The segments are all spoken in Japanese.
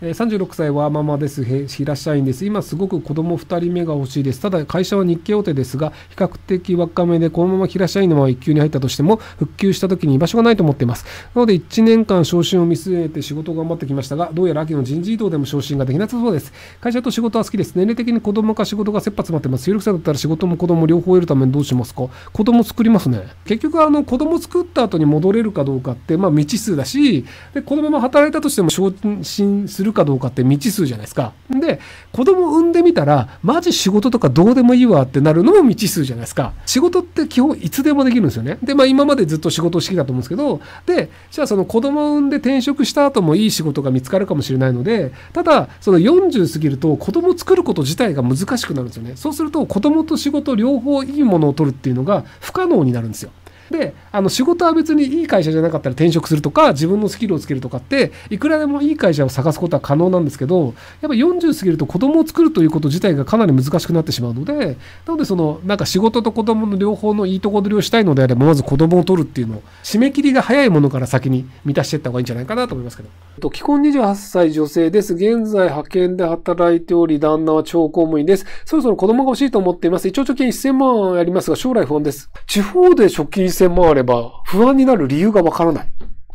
36歳はママです。平社員です。今すごく子供2人目が欲しいです。ただ会社は日系大手ですが、比較的若めで、このまま平社員のまま1級に入ったとしても、復旧した時に居場所がないと思っています。なので1年間昇進を見据えて仕事を頑張ってきましたが、どうやら秋の人事異動でも昇進ができなさそうです。会社と仕事は好きです。年齢的に子供か仕事が切羽詰まってます。有力者だったら仕事も子供両方得るためにどうしますか子供作りますね。結局、あの、子供作った後に戻れるかどうかって、まあ未知数だし、で、このまま働いたとしても昇進するるかどうかって未知数じゃないですか。で、子供産んでみたら、マジ仕事とかどうでもいいわってなるのも未知数じゃないですか。仕事って基本いつでもできるんですよね。で、まあ今までずっと仕事してきたと思うんですけど、で、じゃあその子供を産んで転職した後もいい仕事が見つかるかもしれないので、ただ、その40過ぎると子供作ること自体が難しくなるんですよね。そうすると子供と仕事両方いいものを取るっていうのが不可能になるんですよ。であの仕事は別にいい会社じゃなかったら転職するとか自分のスキルをつけるとかっていくらでもいい会社を探すことは可能なんですけどやっぱ40過ぎると子供を作るということ自体がかなり難しくなってしまうのでなのでそのなんか仕事と子供の両方のいいとこ取りをしたいのであればまず子供を取るっていうのを締め切りが早いものから先に満たしていった方がいいんじゃないかなと思いますけど。と既婚28歳女性です。現在派遣で働いており旦那は超公務員です。そろそろ子供が欲しいと思っています。一応貯金1000万ありますが将来不安です。地方で貯金1000万あれば、不安になる理由がわからない。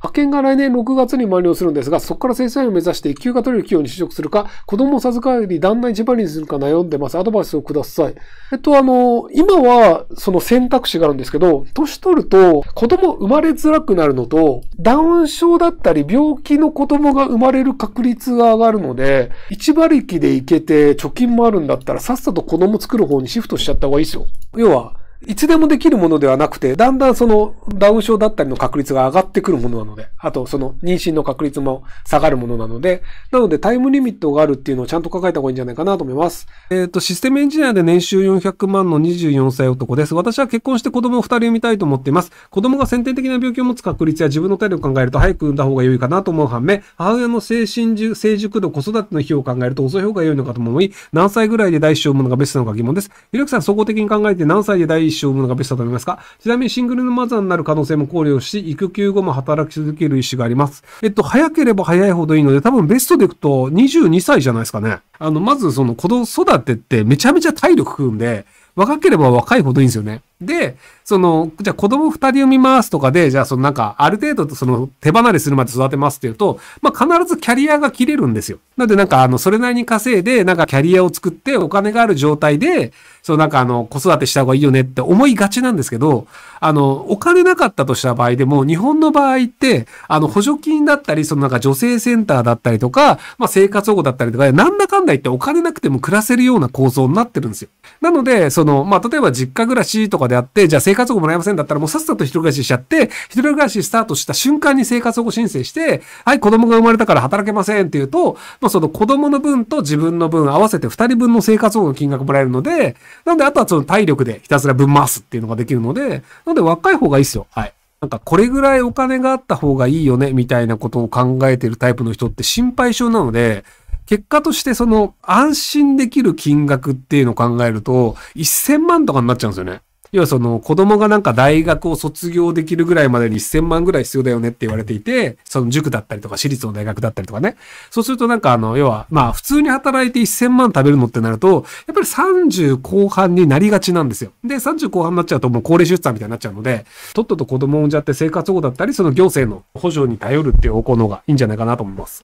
派遣が来年6月に満了するんですが、そこから正社員を目指して休暇取れる企業に就職するか、子供を授かり旦那一番にするか悩んでます。アドバイスをください。えっと、あの、今はその選択肢があるんですけど、年取ると子供生まれづらくなるのと、ダウン症だったり病気の子供が生まれる確率が上がるので、一馬力で行けて貯金もあるんだったら、さっさと子供作る方にシフトしちゃった方がいいですよ。要は、いつでもできるものではなくて、だんだんそのダウン症だったりの確率が上がってくるものなので、あとその妊娠の確率も下がるものなので、なのでタイムリミットがあるっていうのをちゃんと考えた方がいいんじゃないかなと思います。えっ、ー、と、システムエンジニアで年収400万の24歳男です。私は結婚して子供を2人産みたいと思っています。子供が先天的な病気を持つ確率や自分の体力を考えると早く産んだ方が良いかなと思う反面、母親の精神成熟度、子育ての費用を考えると遅い方が良いのかと思い、何歳ぐらいで大子を産むのがベストなのか疑問です。ひろきさん、総合的に考えて何歳で大子子を産むのがベストだと思いますかちなみにシングルマザーになる可能性も考慮し、育休後も働き続ける意思があります。えっと、早ければ早いほどいいので、多分ベストでいくと22歳じゃないですかね。あの、まずその子供育てってめちゃめちゃ体力食うんで、若ければ若いほどいいんですよね。で、その、じゃあ子供二人産みますとかで、じゃあそのなんか、ある程度その手離れするまで育てますっていうと、まあ必ずキャリアが切れるんですよ。なのでなんかあの、それなりに稼いで、なんかキャリアを作ってお金がある状態で、そのなんかあの、子育てした方がいいよねって思いがちなんですけど、あの、お金なかったとした場合でも、日本の場合って、あの、補助金だったり、そのなんか女性センターだったりとか、まあ生活保護だったりとか、なんだかんだ言ってお金なくても暮らせるような構造になってるんですよ。なので、その、まあ例えば実家暮らしとかであって、じゃあ生活保護もらえませんだったら、もうさっさと一人暮らししちゃって、一人暮らしスタートした瞬間に生活保護申請して、はい、子供が生まれたから働けませんっていうと、まあ、その子供の分と自分の分合わせて二人分の生活保護の金額もらえるので、なんで、あとはその体力でひたすら分回すっていうのができるので、なんで若い方がいいっすよ。はい。なんかこれぐらいお金があった方がいいよね、みたいなことを考えてるタイプの人って心配性なので、結果としてその安心できる金額っていうのを考えると、1000万とかになっちゃうんですよね。要はその子供がなんか大学を卒業できるぐらいまでに1000万ぐらい必要だよねって言われていて、その塾だったりとか私立の大学だったりとかね。そうするとなんかあの、要はまあ普通に働いて1000万食べるのってなると、やっぱり30後半になりがちなんですよ。で、30後半になっちゃうともう高齢出産みたいになっちゃうので、とっとと子供を産んじゃって生活保護だったり、その行政の補助に頼るっていう方向の方がいいんじゃないかなと思います。